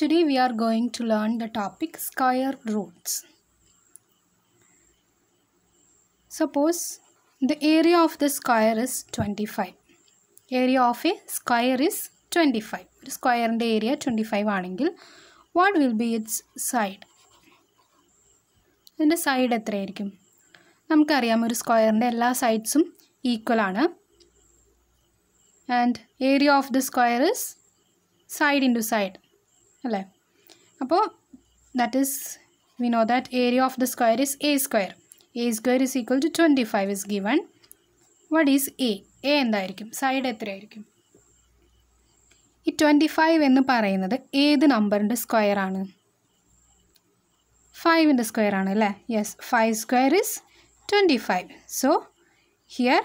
Today we are going to learn the topic square roots. Suppose the area of the square is 25. Area of a square is 25. Square and area 25. What will be its side? And the side is equal. നമുക്ക് അറിയാം ഒരു സ്ക്വയറിൻ്റെ എല്ലാ സൈഡ്സും equal ആണ് and area of the square is side side to side അല്ലേ അപ്പോൾ that is we know that area of the square is a square a square is equal to twenty five is given what is a a എന്തായിരിക്കും side എത്രയായിരിക്കും ഈ twenty five എന്ന് പറയുന്നത് ഏത് നമ്പറിൻ്റെ square ആണ് ഫൈവിൻ്റെ സ്ക്വയർ ആണ് അല്ലേ yes five square is twenty five so here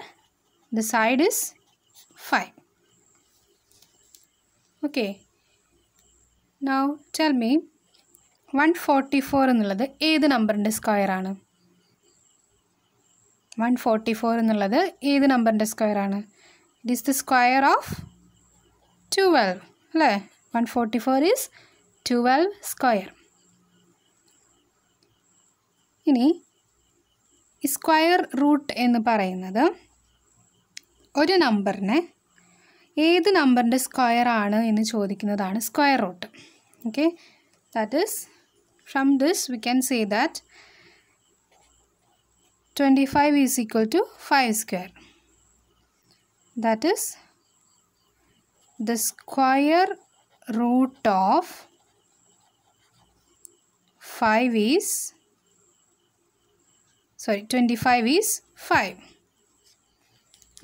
the side is five okay now tell me one forty four എന്നുള്ളത് ഏത് നമ്പറിൻ്റെ സ്ക്വയറാണ് വൺ ഫോർട്ടി ഫോർ എന്നുള്ളത് ഏത് നമ്പറിൻ്റെ സ്ക്വയറാണ് it is the square of twelve അല്ലേ one forty four is twelve square ഇനി square root എന്ന് പറയുന്നത് ഒരു നമ്പറിനെ ഏത് നമ്പറിൻ്റെ സ്ക്വയർ ആണ് എന്ന് ചോദിക്കുന്നതാണ് square root okay that is from this we can say that 25 is equal to 5 square that is the square root of 5 is sorry 25 is 5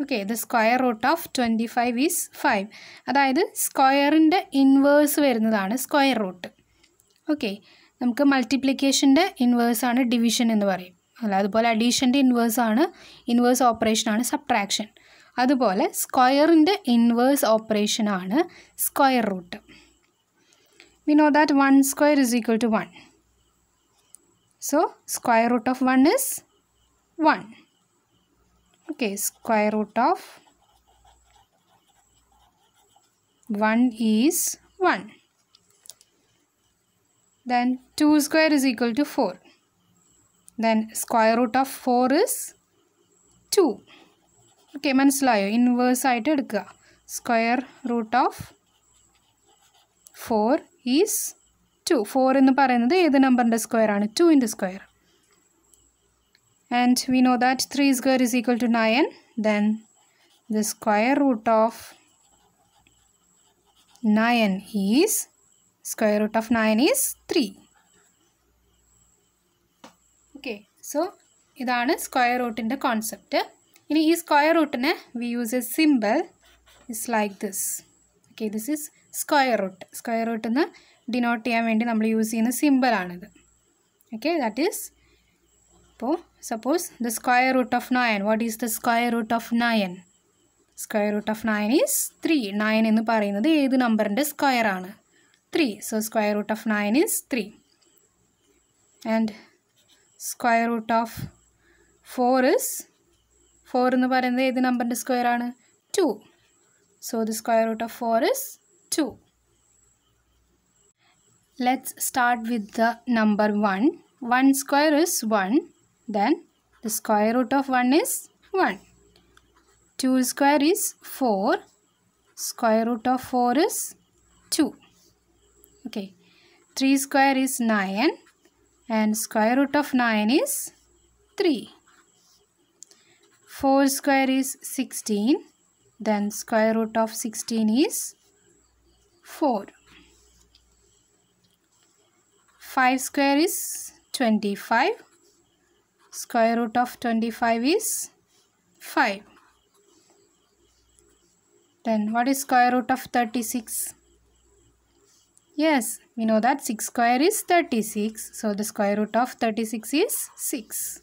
okay the square root of twenty five is five അതായത് സ്ക്വയറിൻ്റെ inverse വരുന്നതാണ് square root okay നമുക്ക് മൾട്ടിപ്ലിക്കേഷൻ്റെ inverse ആണ് division എന്ന് പറയും അല്ല അതുപോലെ അഡീഷൻ്റെ ഇൻവേഴ്സ് ആണ് ഇൻവേഴ്സ് ഓപ്പറേഷനാണ് സബ്ട്രാക്ഷൻ അതുപോലെ സ്ക്വയറിൻ്റെ ഇൻവേഴ്സ് ഓപ്പറേഷനാണ് square root we know that one square is equal to one so square root of one is one okay square root of 1 is 1 then 2 square is equal to 4 then square root of 4 is 2 okay മനസ്സിലായോ inverse ആയിട്ട് എടുക്കുക square root of 4 is 2 4 എന്ന് പറയുന്നത് ഏത് നമ്പറിൻ്റെ square ആണ് 2 ഇൻ്റെ square and we know that 3 square is equal to 9 then the square root of 9 is square root of 9 is 3 okay so ഇതാണ് സ്ക്വയർ റൂട്ടിൻ്റെ കോൺസെപ്റ്റ് ഇനി ഈ സ്ക്വയർ റൂട്ടിന് we use a simple is like this okay this is square root square root എന്ന് denote ചെയ്യാൻ വേണ്ടി നമ്മൾ use ചെയ്യുന്ന സിമ്പിളാണിത് ഓക്കെ ദാറ്റ് ഈസ് അപ്പോൾ suppose the square root of 9 what is the square root of 9 square root of 9 is 3 9 എന്ന് പറയുന്നത് ഏത് നമ്പറിൻ്റെ സ്ക്വയർ ആണ് 3 so square root of 9 is 3 and square root of 4 is 4 എന്ന് പറയുന്നത് ഏത് നമ്പറിൻ്റെ സ്ക്വയർ ആണ് 2 so the square root of 4 is 2 let's start with the number 1 1 square is 1 Then the square root of 1 is 1. 2 square is 4. Square root of 4 is 2. Okay. 3 square is 9 and square root of 9 is 3. 4 square is 16 then square root of 16 is 4. 5 square is 25 Square root of 25 is 5. Then what is square root of 36? Yes, we know that 6 square is 36. So the square root of 36 is 6.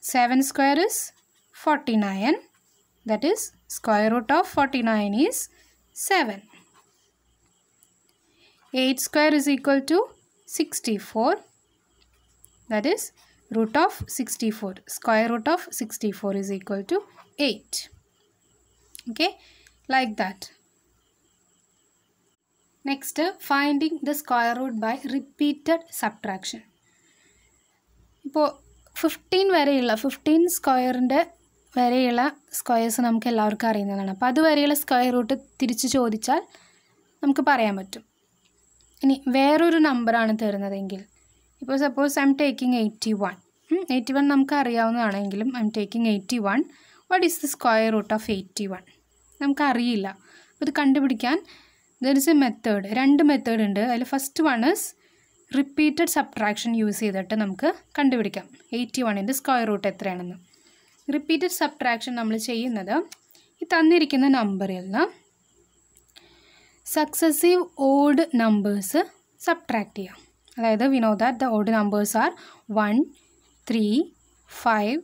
7 square is 49. That is square root of 49 is 7. 8 square is equal to 64. That is root of 64 square root of 64 is equal to 8 okay like that next finding the square root by repeated subtraction ഇപ്പോൾ fifteen വരെയുള്ള fifteen സ്ക്വയറിൻ്റെ വരെയുള്ള squares നമുക്ക് എല്ലാവർക്കും അറിയുന്നതാണ് അപ്പോൾ അതുവരെയുള്ള square root തിരിച്ച് ചോദിച്ചാൽ നമുക്ക് പറയാൻ പറ്റും ഇനി വേറൊരു നമ്പറാണ് തരുന്നതെങ്കിൽ ഇപ്പോൾ suppose I'm taking eighty one eighty one നമുക്ക് അറിയാവുന്നതാണെങ്കിലും I'm taking eighty one what is the square root of eighty one നമുക്കറിയില്ല അപ്പോൾ ഇത് കണ്ടുപിടിക്കാൻ ദർ ഇസ് എ മെത്തേഡ് രണ്ട് മെത്തേഡ് ഉണ്ട് അതിൽ first one is repeated subtraction use ചെയ്തിട്ട് നമുക്ക് കണ്ടുപിടിക്കാം എയ്റ്റി വണ്ണിൻ്റെ സ്ക്വയർ റൂട്ട് എത്രയാണെന്ന് റിപ്പീറ്റഡ് സബ്ട്രാക്ഷൻ നമ്മൾ ചെയ്യുന്നത് ഈ തന്നിരിക്കുന്ന നമ്പറിൽ നിന്ന് സക്സസീവ് ഓൾഡ് നമ്പേഴ്സ് സബ്ട്രാക്റ്റ് ചെയ്യാം അതായത് we know that the odd numbers are one three five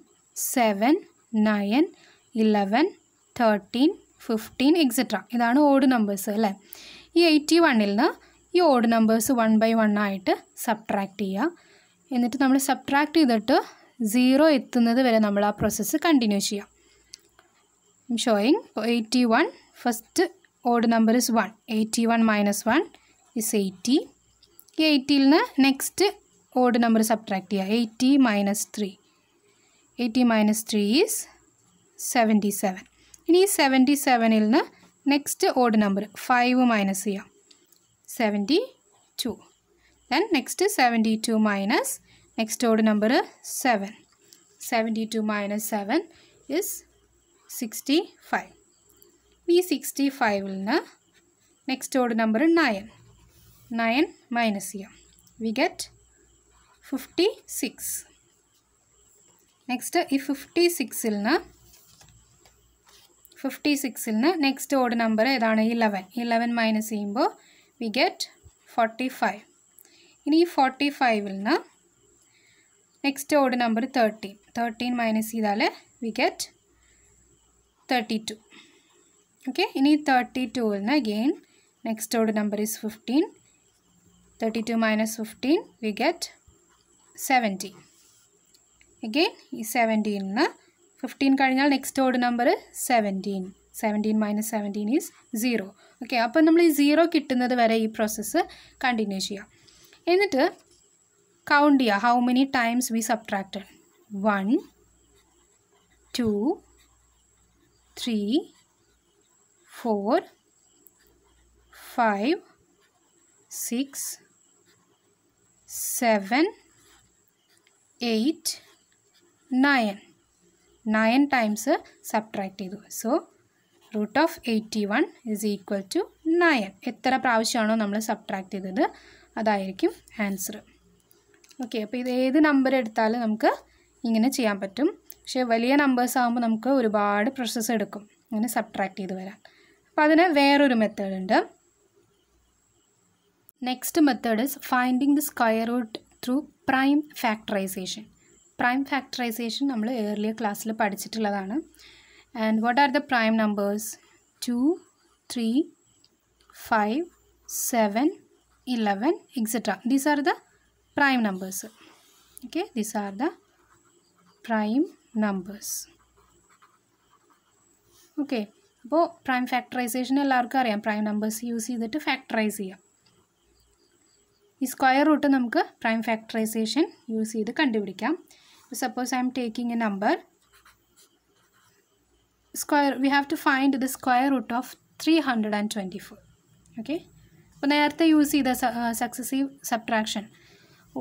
seven nine eleven thirteen fifteen etcetera ഇതാണ് ഓഡ് നമ്പേഴ്സ് അല്ലേ ഈ എയ്റ്റി വണ്ണിൽ നിന്ന് ഈ odd numbers one by one ആയിട്ട് സബ്ട്രാക്ട് ചെയ്യുക എന്നിട്ട് നമ്മൾ സബ്ട്രാക്ട് ചെയ്തിട്ട് സീറോ എത്തുന്നത് വരെ നമ്മൾ ആ പ്രോസസ്സ് കണ്ടിന്യൂ ചെയ്യാം showing eighty one first odd number is one eighty one minus one is eighty ഈ എയ്റ്റിയിൽ നിന്ന് നെക്സ്റ്റ് ഓഡ് നമ്പർ സബ്ട്രാക്ട് ചെയ്യുക eighty minus three eighty minus three is seventy seven ഇനി ഈ സെവൻറ്റി സെവനിൽ നിന്ന് next odd number five minus ചെയ്യാം seventy two then next seventy two minus next odd number seven seventy two minus seven is sixty five ഈ sixty ഫൈവിൽ നിന്ന് next odd number nine 9 minus here. We get 56. Next, if 56 ilna, 56 ilna, next odd number edana 11. 11 minus imbo, we get 45. ഇനി ഈ forty ഫൈവിൽ നിന്ന് next odd number thirteen thirteen minus ചെയ്താൽ we get thirty two okay ഇനി thirty ടുവിൽ നിന്ന് again next odd number is fifteen 32 minus 15 we get 70 again ഈ seventeen നിന്ന് ഫിഫ്റ്റീൻ കഴിഞ്ഞാൽ next odd number seventeen seventeen minus seventeen is zero okay അപ്പോൾ നമ്മൾ ഈ സീറോ കിട്ടുന്നത് വരെ ഈ പ്രോസസ്സ് കണ്ടിന്യൂ ചെയ്യാം എന്നിട്ട് കൗണ്ട് ചെയ്യുക how many times we subtracted one two three four five six seven, eight, nine. Nine times subtract ചെയ്തു so root of eighty one is equal to nine എത്ര പ്രാവശ്യമാണോ നമ്മൾ സബ്ട്രാക്ട് ചെയ്തത് അതായിരിക്കും ആൻസർ ഓക്കെ അപ്പോൾ ഇത് ഏത് നമ്പർ എടുത്താലും നമുക്ക് ഇങ്ങനെ ചെയ്യാൻ പറ്റും പക്ഷേ വലിയ നമ്പേഴ്സ് ആകുമ്പോൾ നമുക്ക് ഒരുപാട് പ്രോസസ്സ് എടുക്കും ഇങ്ങനെ സബ്ട്രാക്ട് ചെയ്ത് വരാൻ അപ്പോൾ അതിന് വേറൊരു മെത്തേഡ് ഉണ്ട് next method is finding the square root through prime factorisation prime factorisation നമ്മൾ ഏർലിയർ ക്ലാസ്സിൽ പഠിച്ചിട്ടുള്ളതാണ് and what are the prime numbers two three five seven eleven etcetera these are the prime numbers okay these are the prime numbers okay അപ്പോൾ prime factorisation എല്ലാവർക്കും അറിയാം prime numbers use ചെയ്തിട്ട് factorise ചെയ്യാം ഈ square root നമുക്ക് prime factorisation use ചെയ്ത് കണ്ടുപിടിക്കാം suppose I'm taking a number square we have to find the square root of three hundred and twenty four okay അപ്പോൾ നേരത്തെ യൂസ് ചെയ്ത successive subtraction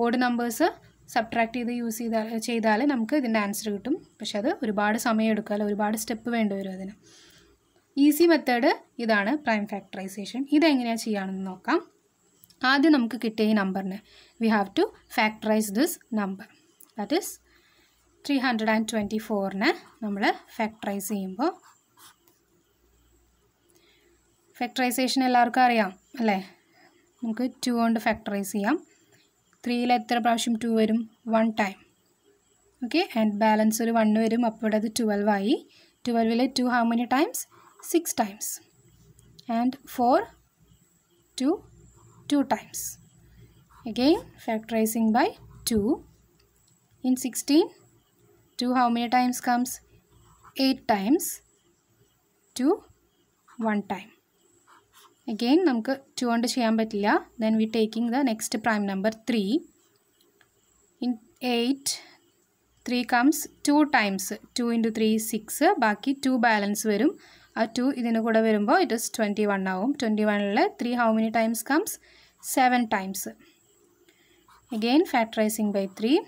odd numbers subtract ചെയ്ത് use ചെയ്താൽ ചെയ്താൽ നമുക്ക് ഇതിൻ്റെ ആൻസർ കിട്ടും പക്ഷെ അത് ഒരുപാട് സമയം എടുക്കുക ഒരുപാട് സ്റ്റെപ്പ് വേണ്ടിവരും അതിന് ഈസി മെത്തേഡ് ഇതാണ് പ്രൈം ഫാക്ടറൈസേഷൻ ഇതെങ്ങനെയാണ് ചെയ്യാണെന്ന് നോക്കാം ആദ്യം നമുക്ക് കിട്ടിയ ഈ നമ്പറിനെ we have to factorise this number that is three hundred and twenty ഫോറിനെ നമ്മൾ ഫാക്ടറൈസ് ചെയ്യുമ്പോൾ ഫാക്ടറൈസേഷൻ എല്ലാവർക്കും അറിയാം അല്ലേ നമുക്ക് ടു കൊണ്ട് ഫാക്ടറൈസ് ചെയ്യാം ത്രീയിൽ എത്ര പ്രാവശ്യം ടു വരും one time okay and balance ഒരു വൺ വരും അപ്പോൾ ഇവിടെ അത് ട്വൽവ് ആയി ട്വൽവിൽ two how many times six times and four two 2 times again factorizing by 2 in 16 2 how many times comes 8 times to 1 time again നമുക്ക് 2 and ചെയ്യാൻ പറ്റില്ല then we taking the next prime number 3 in 8 3 comes 2 times 2 into 3 6 Baki 2 balance വരും ആ 2 ഇതിന് കൂടെ വരുമ്പോൾ it is 21 now. 21 3 how many times comes 7 times. Again factorizing by 3.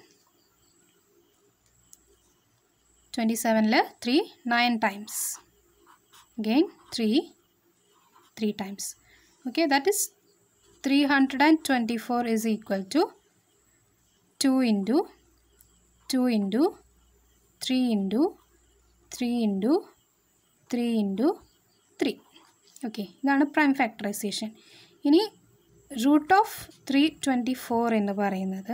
27 le 3 9 times. Again 3 3 times. Okay that is 324 is equal to 2 into 2 into 3 into 3 into 3 into 3. Okay, ഇതാണ് prime factorisation ഇനി root of three twenty four എന്ന് പറയുന്നത്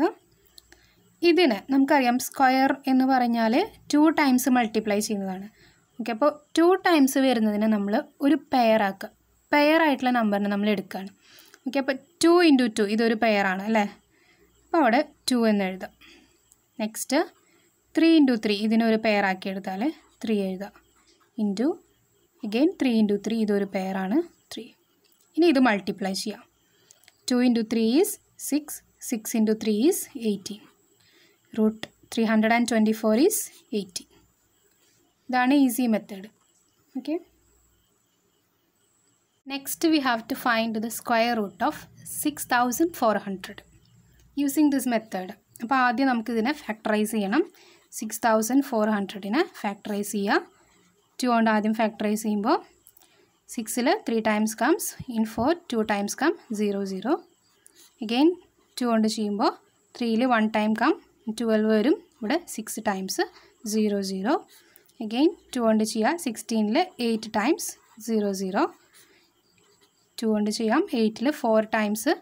ഇതിന് നമുക്കറിയാം square എന്ന് പറഞ്ഞാൽ two times multiply ചെയ്യുന്നതാണ് okay അപ്പോൾ ടു ടൈംസ് വരുന്നതിന് നമ്മൾ ഒരു പെയർ ആക്കുക പെയർ ആയിട്ടുള്ള നമ്പറിനെ നമ്മൾ എടുക്കുകയാണ് ഓക്കെ അപ്പോൾ ടു ഇൻറ്റു ടു ഇതൊരു പെയറാണ് അല്ലേ അപ്പോൾ അവിടെ ടു എന്ന് എഴുതാം നെക്സ്റ്റ് ത്രീ ഇൻറ്റു ത്രീ ഇതിനൊരു പെയറാക്കി എടുത്താൽ ത്രീ എഴുതാം into again three into three ഇതൊരു പെയറാണ് ത്രീ ഇനി ഇത് മൾട്ടിപ്ലൈ ചെയ്യാം 2 into 3 is 6, 6 into 3 is 18. Root 324 is 80. ഇതാണ് easy method okay next we have to find the square root of six thousand four hundred using this method അപ്പോൾ ആദ്യം നമുക്കിതിനെ factorise ചെയ്യണം സിക്സ് തൗസൻഡ് ഫോർ ഹൺഡ്രഡിനെ factorise ചെയ്യുക two കൊണ്ട് ആദ്യം factorise ചെയ്യുമ്പോൾ സിക്സിൽ three times comes in four two times come zero zero again two കൊണ്ട് ചെയ്യുമ്പോൾ ത്രീയിൽ വൺ ടൈം കം ട്വൽവ് വരും ഇവിടെ six times zero zero again two കൊണ്ട് ചെയ്യുക സിക്സ്റ്റീനിൽ eight times zero zero two കൊണ്ട് ചെയ്യാം എയ്റ്റിൽ four times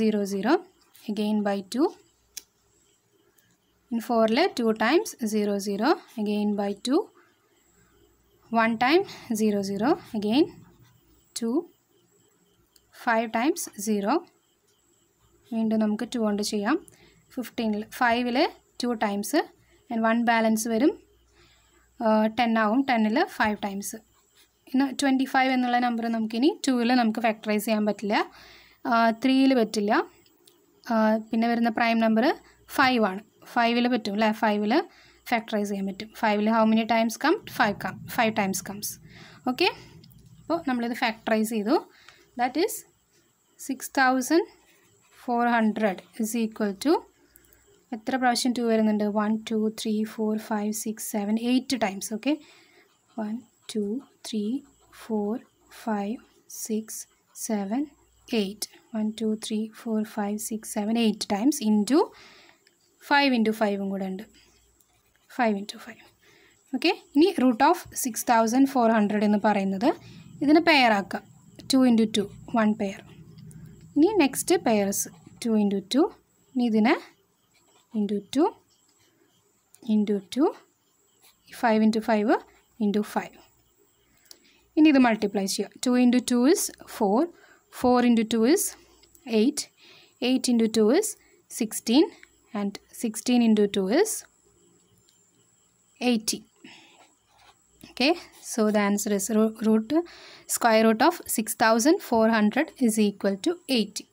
zero zero again by two in ഫോറിൽ two times zero zero again by two one time zero zero again two five times zero വീണ്ടും നമുക്ക് two കൊണ്ട് ചെയ്യാം ഫിഫ്റ്റീനിൽ ഫൈവിൽ two times and one balance വരും ടെൻ ആവും ടെന്നിൽ ഫൈവ് ടൈംസ് ഇന്ന് ട്വൻറ്റി ഫൈവ് എന്നുള്ള നമ്പർ നമുക്കിനി ടുവിൽ നമുക്ക് ഫാക്ടറൈസ് ചെയ്യാൻ പറ്റില്ല ത്രീയിൽ പറ്റില്ല പിന്നെ വരുന്ന പ്രൈം നമ്പർ ഫൈവ് ആണ് ഫൈവിൽ പറ്റും അല്ലേ ഫൈവിൽ ഫാക്ടറൈസ് ചെയ്യാൻ പറ്റും ഫൈവിൽ how many times come five come five times comes okay അപ്പോൾ നമ്മളിത് ഫാക്ടറൈസ് ചെയ്തു that is six thousand four hundred is equal to എത്ര പ്രാവശ്യം ടു വരുന്നുണ്ട് one two three four five six seven eight times okay one two three four five six seven eight one two three four five six seven eight times into five into ഫൈവും കൂടെ ഉണ്ട് five into five okay ഇനി root of six thousand four hundred എന്ന് പറയുന്നത് ഇതിനെ പെയറാക്കാം two into two one pair ഇനി next pairs two into two ഇനി ഇതിനെ into two into two five into five into five ഇനി ഇത് മൾട്ടിപ്ലൈ ചെയ്യുക two into two is four four into two is eight eight into two is sixteen and sixteen into two is eighty okay so the answer is root square root of 6400 is equal to 80